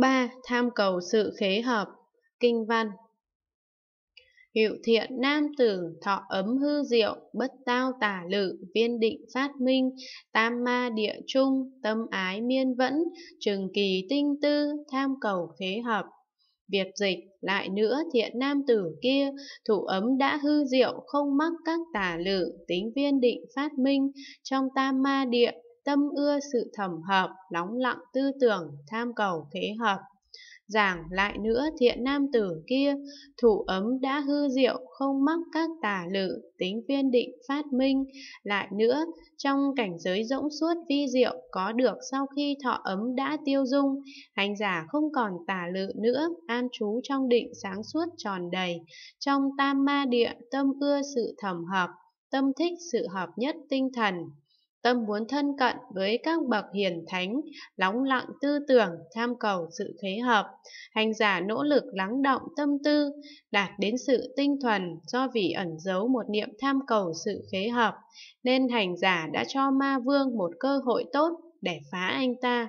3. Tham cầu sự khế hợp Kinh văn Hiệu thiện nam tử, thọ ấm hư diệu, bất tao tả lự, viên định phát minh, tam ma địa trung, tâm ái miên vẫn, trừng kỳ tinh tư, tham cầu khế hợp. việt dịch lại nữa thiện nam tử kia, thủ ấm đã hư diệu, không mắc các tả lự, tính viên định phát minh, trong tam ma địa tâm ưa sự thẩm hợp, nóng lặng tư tưởng, tham cầu kế hợp. Giảng lại nữa thiện nam tử kia, thủ ấm đã hư diệu, không mắc các tà lự, tính viên định phát minh. Lại nữa, trong cảnh giới rỗng suốt vi diệu có được sau khi thọ ấm đã tiêu dung, hành giả không còn tà lự nữa, an trú trong định sáng suốt tròn đầy. Trong tam ma địa, tâm ưa sự thẩm hợp, tâm thích sự hợp nhất tinh thần, tâm muốn thân cận với các bậc hiền thánh, lóng lặng tư tưởng, tham cầu sự khế hợp. Hành giả nỗ lực lắng động tâm tư, đạt đến sự tinh thuần do vì ẩn giấu một niệm tham cầu sự khế hợp, nên hành giả đã cho ma vương một cơ hội tốt để phá anh ta.